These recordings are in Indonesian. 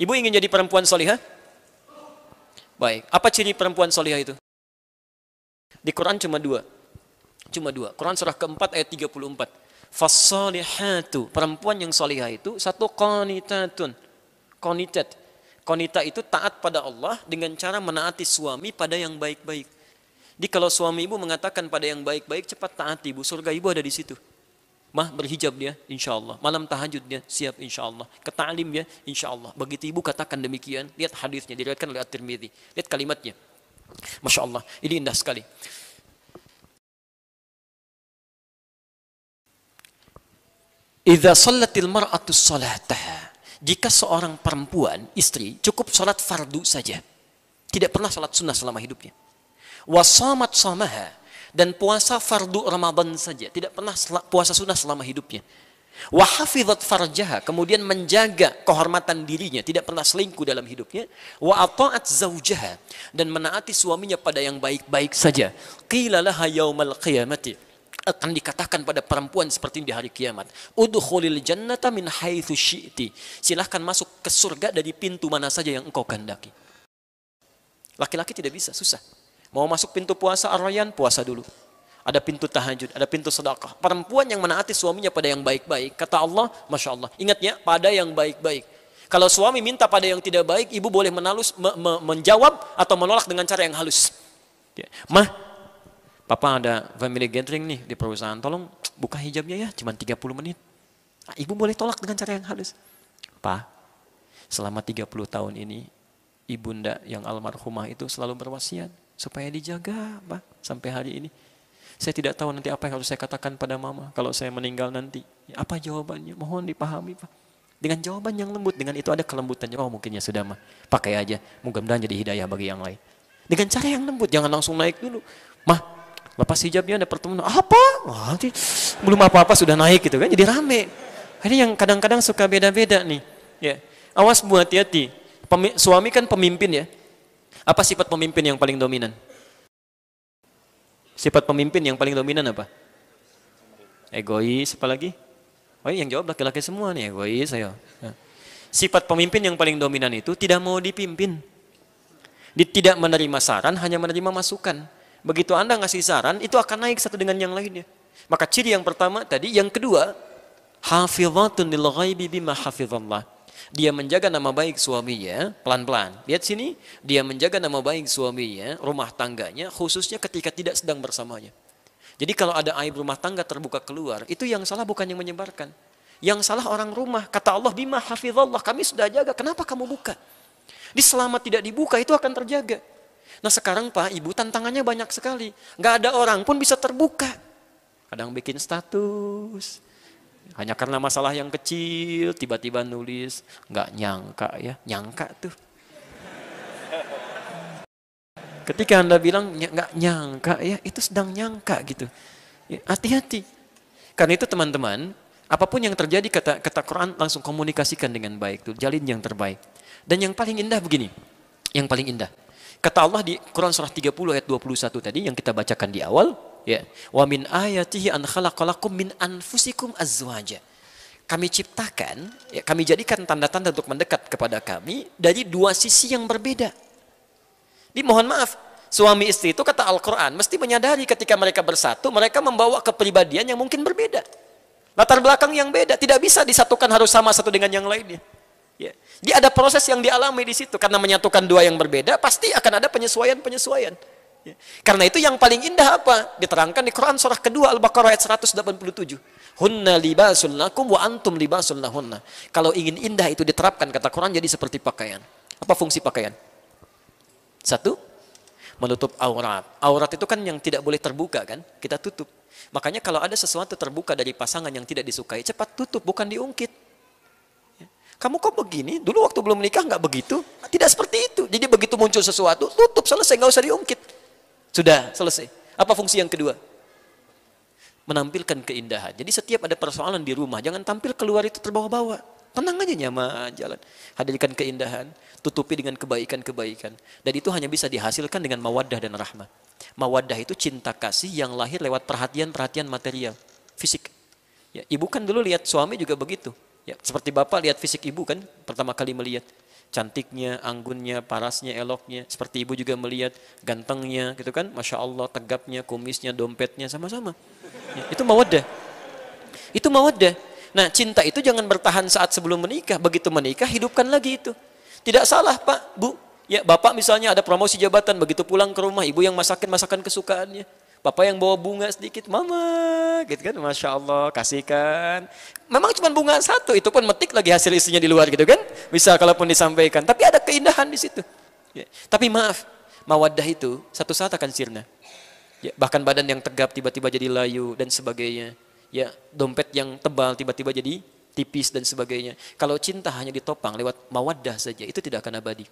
Ibu ingin jadi perempuan solihah? Baik. Apa ciri perempuan solihah itu? Di Quran cuma dua. Cuma dua. Quran surah keempat ayat 34. Fasolihatu. Perempuan yang solihah itu satu konitatun, konitat, konita itu taat pada Allah dengan cara menaati suami pada yang baik-baik. Jadi kalau suami ibu mengatakan pada yang baik-baik cepat taat ibu, surga ibu ada di situ. Mah berhijab dia, insya Allah. Malam tahajud dia, siap insya Allah. Keta'lim dia, insya Allah. Begitu ibu katakan demikian, lihat hadisnya, diriwayatkan oleh At-Tirmidhi. Lihat kalimatnya. Masya Allah, ini indah sekali. Iza sallatil mar'atu salataha. Jika seorang perempuan, istri, cukup salat fardu saja. Tidak pernah salat sunnah selama hidupnya. Wasamat samaha dan puasa fardu Ramadan saja, tidak pernah puasa sunnah selama hidupnya. Wahafidhat farjaha, kemudian menjaga kehormatan dirinya, tidak pernah selingkuh dalam hidupnya. Wa ata'at zaujaha, dan menaati suaminya pada yang baik-baik saja. Qilalaha yaumal qiyamati, akan dikatakan pada perempuan seperti di hari kiamat. Udkhulil jannata min haitsu syi'ti. Silahkan masuk ke surga dari pintu mana saja yang engkau kehendaki. Laki-laki tidak bisa, susah. Mau masuk pintu puasa arroyan, puasa dulu. Ada pintu tahajud, ada pintu sedekah. Perempuan yang menaati suaminya pada yang baik-baik. Kata Allah, Masya Allah. ingatnya pada yang baik-baik. Kalau suami minta pada yang tidak baik, ibu boleh menalus, me, me, menjawab atau menolak dengan cara yang halus. Ma, ya. Mah, papa ada family gathering nih di perusahaan, tolong buka hijabnya ya, cuma 30 menit. Nah, ibu boleh tolak dengan cara yang halus. Pak, selama 30 tahun ini, ibunda yang almarhumah itu selalu berwasiat supaya dijaga Pak sampai hari ini. Saya tidak tahu nanti apa yang harus saya katakan pada mama kalau saya meninggal nanti. Ya, apa jawabannya? Mohon dipahami Pak. Dengan jawaban yang lembut, dengan itu ada kelembutannya. Oh mungkin ya sudah mah, pakai aja. Mudah-mudahan jadi hidayah bagi yang lain. Dengan cara yang lembut, jangan langsung naik dulu. Mah, lepas hijabnya ada pertemuan apa Wah, nanti belum apa-apa sudah naik gitu kan jadi rame ini yang kadang-kadang suka beda-beda nih ya awas buat hati-hati suami kan pemimpin ya apa sifat pemimpin yang paling dominan? Sifat pemimpin yang paling dominan apa? Egois, apalagi? Oh, yang jawab laki-laki semua nih, egois. Ayo. Nah. Sifat pemimpin yang paling dominan itu tidak mau dipimpin. Dia tidak menerima saran, hanya menerima masukan. Begitu Anda ngasih saran, itu akan naik satu dengan yang lainnya. Maka ciri yang pertama tadi, yang kedua, hafizatun lil ghaibi bima hafizallah dia menjaga nama baik suaminya pelan-pelan. Lihat sini, dia menjaga nama baik suaminya, rumah tangganya, khususnya ketika tidak sedang bersamanya. Jadi kalau ada aib rumah tangga terbuka keluar, itu yang salah bukan yang menyebarkan. Yang salah orang rumah. Kata Allah, bima hafizallah, kami sudah jaga, kenapa kamu buka? Di selama tidak dibuka itu akan terjaga. Nah sekarang Pak, Ibu tantangannya banyak sekali. Nggak ada orang pun bisa terbuka. Kadang bikin status, hanya karena masalah yang kecil, tiba-tiba nulis, nggak nyangka ya, nyangka tuh. Ketika Anda bilang nggak nyangka ya, itu sedang nyangka gitu. Ya, hati-hati. Karena itu teman-teman, apapun yang terjadi kata, kata Quran langsung komunikasikan dengan baik tuh, jalin yang terbaik. Dan yang paling indah begini, yang paling indah. Kata Allah di Quran surah 30 ayat 21 tadi yang kita bacakan di awal, ya wa min ayatihi an khalaqalakum min anfusikum azwaja kami ciptakan ya, kami jadikan tanda-tanda untuk mendekat kepada kami dari dua sisi yang berbeda di mohon maaf suami istri itu kata Al-Quran mesti menyadari ketika mereka bersatu mereka membawa kepribadian yang mungkin berbeda latar belakang yang beda tidak bisa disatukan harus sama satu dengan yang lainnya ya. dia ada proses yang dialami di situ karena menyatukan dua yang berbeda pasti akan ada penyesuaian penyesuaian Ya. Karena itu yang paling indah apa? Diterangkan di Quran surah kedua Al-Baqarah ayat 187. Hunna libasul lakum wa antum libasul lahunna. Kalau ingin indah itu diterapkan kata Quran jadi seperti pakaian. Apa fungsi pakaian? Satu, menutup aurat. Aurat itu kan yang tidak boleh terbuka kan? Kita tutup. Makanya kalau ada sesuatu terbuka dari pasangan yang tidak disukai, cepat tutup, bukan diungkit ya. kamu kok begini? Dulu waktu belum menikah nggak begitu? Tidak seperti itu. Jadi begitu muncul sesuatu, tutup, selesai, nggak usah diungkit. Sudah selesai. Apa fungsi yang kedua? Menampilkan keindahan. Jadi setiap ada persoalan di rumah, jangan tampil keluar itu terbawa-bawa. Tenang aja nyaman jalan. Hadirkan keindahan, tutupi dengan kebaikan-kebaikan. Dan itu hanya bisa dihasilkan dengan mawaddah dan rahmat. Mawaddah itu cinta kasih yang lahir lewat perhatian-perhatian material, fisik. Ya, ibu kan dulu lihat suami juga begitu. Ya, seperti bapak lihat fisik ibu kan pertama kali melihat cantiknya, anggunnya, parasnya, eloknya. Seperti ibu juga melihat gantengnya, gitu kan? Masya Allah, tegapnya, kumisnya, dompetnya, sama-sama. Ya, itu mawaddah. Itu mawaddah. Nah, cinta itu jangan bertahan saat sebelum menikah. Begitu menikah, hidupkan lagi itu. Tidak salah, Pak, Bu. Ya, Bapak misalnya ada promosi jabatan, begitu pulang ke rumah, Ibu yang masakin masakan kesukaannya. Bapak yang bawa bunga sedikit, mama, gitu kan, masya Allah, kasihkan. Memang cuma bunga satu, itu pun metik lagi hasil isinya di luar gitu kan, bisa kalaupun disampaikan. Tapi ada keindahan di situ. Ya. Tapi maaf, mawaddah itu satu saat akan sirna. Ya, bahkan badan yang tegap tiba-tiba jadi layu dan sebagainya. Ya, dompet yang tebal tiba-tiba jadi tipis dan sebagainya. Kalau cinta hanya ditopang lewat mawaddah saja, itu tidak akan abadi.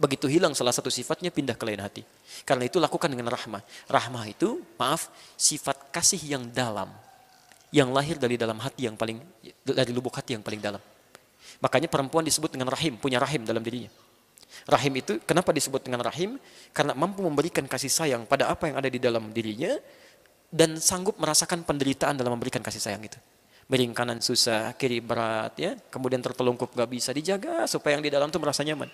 Begitu hilang salah satu sifatnya pindah ke lain hati. Karena itu lakukan dengan rahmah. Rahmah itu, maaf, sifat kasih yang dalam. Yang lahir dari dalam hati yang paling, dari lubuk hati yang paling dalam. Makanya perempuan disebut dengan rahim, punya rahim dalam dirinya. Rahim itu kenapa disebut dengan rahim? Karena mampu memberikan kasih sayang pada apa yang ada di dalam dirinya dan sanggup merasakan penderitaan dalam memberikan kasih sayang itu miring kanan susah, kiri berat, ya. Kemudian tertelungkup gak bisa dijaga supaya yang di dalam tuh merasa nyaman.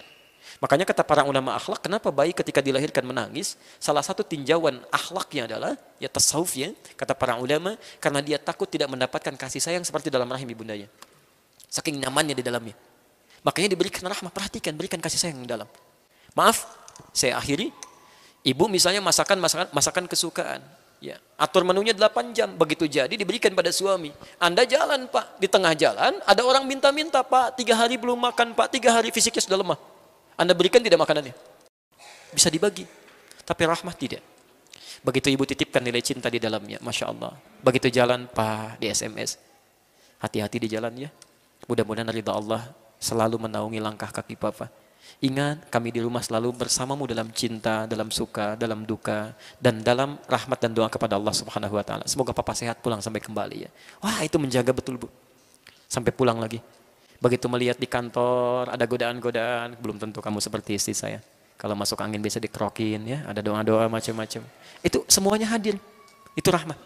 Makanya kata para ulama akhlak, kenapa bayi ketika dilahirkan menangis? Salah satu tinjauan akhlaknya adalah, ya tasawuf ya, kata para ulama, karena dia takut tidak mendapatkan kasih sayang seperti dalam rahim ibundanya. Saking nyamannya di dalamnya. Makanya diberikan rahmat, perhatikan, berikan kasih sayang di dalam. Maaf, saya akhiri. Ibu misalnya masakan masakan masakan kesukaan, Ya, atur menunya 8 jam, begitu jadi diberikan pada suami. Anda jalan pak, di tengah jalan ada orang minta-minta pak, tiga hari belum makan pak, tiga hari fisiknya sudah lemah. Anda berikan tidak makanannya? Bisa dibagi. Tapi rahmat tidak. Begitu ibu titipkan nilai cinta di dalamnya, Masya Allah. Begitu jalan, pak di SMS. Hati-hati di jalan ya. Mudah-mudahan rida Allah selalu menaungi langkah kaki papa. Ingat, kami di rumah selalu bersamamu dalam cinta, dalam suka, dalam duka, dan dalam rahmat dan doa kepada Allah Subhanahu wa taala. Semoga papa sehat pulang sampai kembali ya. Wah, itu menjaga betul, Bu. Sampai pulang lagi. Begitu melihat di kantor ada godaan-godaan, belum tentu kamu seperti istri saya. Kalau masuk angin bisa dikerokin ya, ada doa-doa macam-macam. Itu semuanya hadir. Itu rahmat.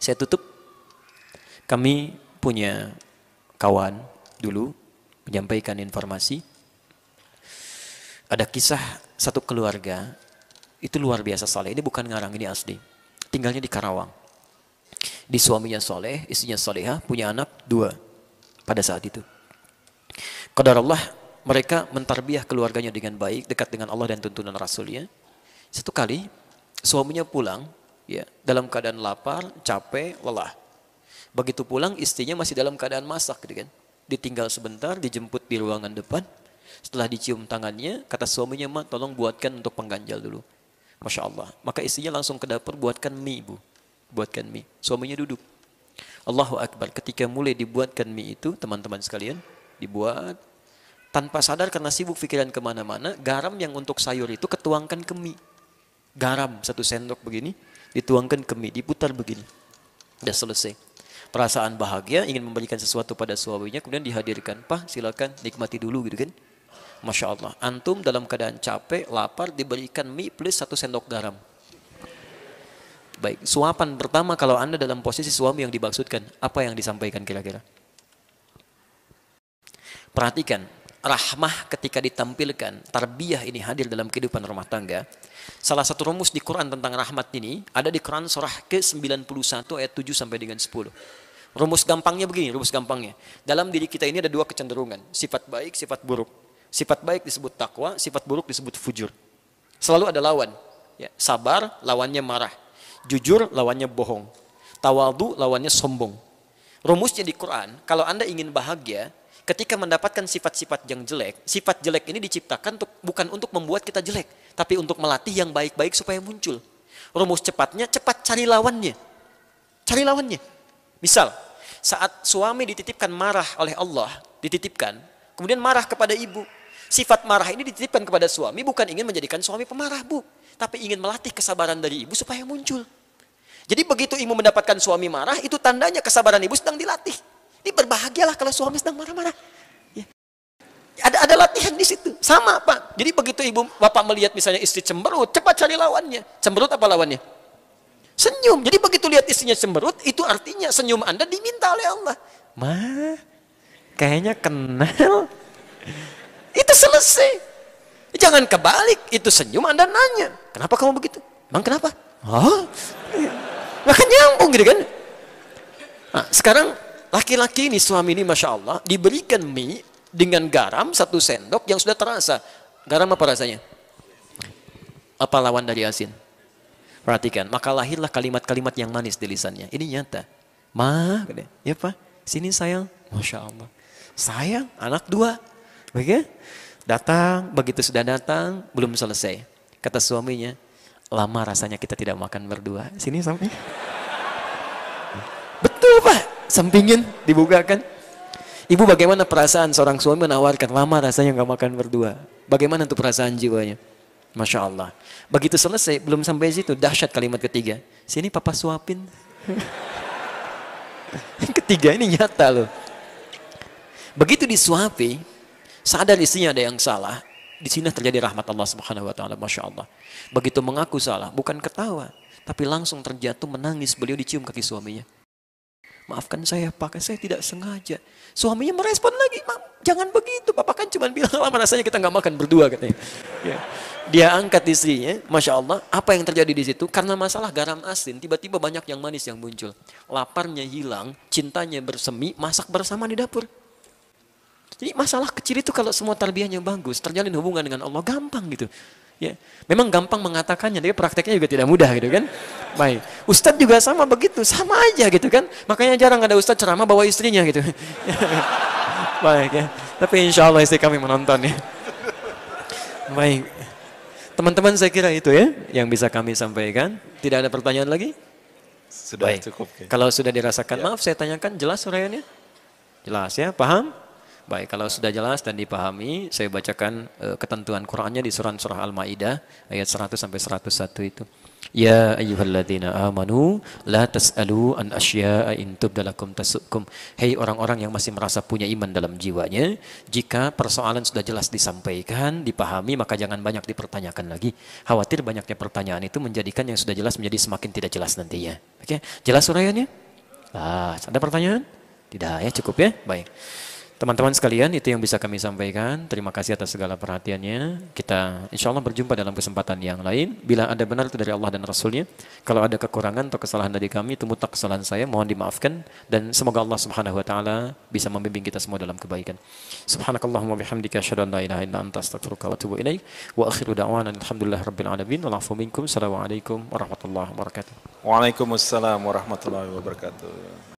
Saya tutup. Kami punya kawan dulu menyampaikan informasi. Ada kisah satu keluarga itu luar biasa soleh. Ini bukan ngarang, ini asli. Tinggalnya di Karawang. Di suaminya soleh, istrinya solehah, punya anak dua pada saat itu. Qadar Allah mereka mentarbiah keluarganya dengan baik, dekat dengan Allah dan tuntunan Rasulnya. Satu kali suaminya pulang ya dalam keadaan lapar, capek, lelah. Begitu pulang istrinya masih dalam keadaan masak gitu kan. Ditinggal sebentar, dijemput di ruangan depan. Setelah dicium tangannya, kata suaminya, "Ma, tolong buatkan untuk pengganjal dulu." Masya Allah. Maka istrinya langsung ke dapur buatkan mie, Bu. Buatkan mie. Suaminya duduk. Allahu Akbar. Ketika mulai dibuatkan mie itu, teman-teman sekalian, dibuat. Tanpa sadar karena sibuk pikiran kemana-mana, garam yang untuk sayur itu ketuangkan ke mie. Garam satu sendok begini, dituangkan ke mie, diputar begini. Sudah selesai. Perasaan bahagia, ingin memberikan sesuatu pada suaminya, kemudian dihadirkan. Pak, silakan nikmati dulu gitu kan. Masya Allah. Antum dalam keadaan capek, lapar, diberikan mie plus satu sendok garam. Baik, suapan pertama kalau Anda dalam posisi suami yang dimaksudkan, apa yang disampaikan kira-kira? Perhatikan, rahmah ketika ditampilkan, tarbiyah ini hadir dalam kehidupan rumah tangga. Salah satu rumus di Quran tentang rahmat ini ada di Quran surah ke-91 ayat 7 sampai dengan 10. Rumus gampangnya begini, rumus gampangnya. Dalam diri kita ini ada dua kecenderungan, sifat baik, sifat buruk. Sifat baik disebut takwa, sifat buruk disebut fujur. Selalu ada lawan. Ya, sabar, lawannya marah. Jujur, lawannya bohong. Tawadu, lawannya sombong. Rumusnya di Quran, kalau Anda ingin bahagia, ketika mendapatkan sifat-sifat yang jelek, sifat jelek ini diciptakan untuk, bukan untuk membuat kita jelek, tapi untuk melatih yang baik-baik supaya muncul. Rumus cepatnya, cepat cari lawannya. Cari lawannya. Misal, saat suami dititipkan marah oleh Allah, dititipkan, kemudian marah kepada ibu. Sifat marah ini dititipkan kepada suami bukan ingin menjadikan suami pemarah, Bu, tapi ingin melatih kesabaran dari ibu supaya muncul. Jadi begitu ibu mendapatkan suami marah, itu tandanya kesabaran ibu sedang dilatih bahagialah kalau suami sedang marah-marah. Ya. Ada ada latihan di situ. Sama Pak. Jadi begitu ibu bapak melihat misalnya istri cemberut, cepat cari lawannya. Cemberut apa lawannya? Senyum. Jadi begitu lihat istrinya cemberut, itu artinya senyum Anda diminta oleh Allah. Ma, kayaknya kenal. Itu selesai. Jangan kebalik, itu senyum Anda nanya. Kenapa kamu begitu? Emang kenapa? Oh, iya. makan nyambung gitu kan? Nah, sekarang Laki-laki ini suami ini Masya Allah diberikan mie dengan garam satu sendok yang sudah terasa. Garam apa rasanya? Apa lawan dari asin? Perhatikan, maka lahirlah kalimat-kalimat yang manis di lisannya. Ini nyata. Ma, ya pak, sini sayang. Masya Allah. Sayang, anak dua. Oke? Datang, begitu sudah datang, belum selesai. Kata suaminya, lama rasanya kita tidak makan berdua. Sini sampai. Betul pak, Sampingin dibukakan. Ibu bagaimana perasaan seorang suami menawarkan lama rasanya nggak makan berdua? Bagaimana tuh perasaan jiwanya? Masya Allah. Begitu selesai, belum sampai situ, dahsyat kalimat ketiga. Sini papa suapin. ketiga ini nyata loh. Begitu disuapi, sadar isinya ada yang salah, di sini terjadi rahmat Allah Subhanahu wa taala, Masya Allah. Begitu mengaku salah, bukan ketawa, tapi langsung terjatuh menangis beliau dicium kaki suaminya. Maafkan saya pak, saya tidak sengaja. Suaminya merespon lagi, jangan begitu. Bapak kan cuma bilang lama rasanya kita nggak makan berdua katanya. Ya. Dia angkat istrinya, Masya Allah. Apa yang terjadi di situ? Karena masalah garam asin, tiba-tiba banyak yang manis yang muncul. Laparnya hilang, cintanya bersemi, masak bersama di dapur. Jadi masalah kecil itu kalau semua tarbiyahnya bagus, terjalin hubungan dengan Allah, gampang gitu. Ya. Memang gampang mengatakannya, tapi prakteknya juga tidak mudah gitu kan. Baik. Ustadz juga sama begitu, sama aja gitu kan. Makanya jarang ada ustadz ceramah bawa istrinya gitu. Baik ya. Tapi insya Allah istri kami menonton ya. Baik. Teman-teman saya kira itu ya yang bisa kami sampaikan. Tidak ada pertanyaan lagi? Sudah Baik. cukup. Ya. Kalau sudah dirasakan, ya. maaf saya tanyakan jelas suraiannya? Jelas ya, paham? Baik, kalau sudah jelas dan dipahami, saya bacakan uh, ketentuan Qur'annya di surah surah Al-Maidah ayat 100 sampai 101 itu. Ya ayyuhalladzina amanu la tas'alu an asya'a in tubdalakum tasukum. Hei orang-orang yang masih merasa punya iman dalam jiwanya, jika persoalan sudah jelas disampaikan, dipahami, maka jangan banyak dipertanyakan lagi. Khawatir banyaknya pertanyaan itu menjadikan yang sudah jelas menjadi semakin tidak jelas nantinya. Oke, jelas uraiannya? Ah, ada pertanyaan? Tidak ya, cukup ya. Baik. Teman-teman sekalian, itu yang bisa kami sampaikan. Terima kasih atas segala perhatiannya. Kita insya Allah berjumpa dalam kesempatan yang lain. Bila ada benar itu dari Allah dan Rasulnya. Kalau ada kekurangan atau kesalahan dari kami, itu mutlak kesalahan saya. Mohon dimaafkan. Dan semoga Allah subhanahu wa ta'ala bisa membimbing kita semua dalam kebaikan. Subhanakallahumma bihamdika syadun la ilaha illa anta astagfirullah wa tubuh ilaih. Wa akhiru da'wanan alhamdulillah rabbil alamin. Walafu minkum. Assalamualaikum warahmatullahi wabarakatuh. Waalaikumsalam warahmatullahi wabarakatuh.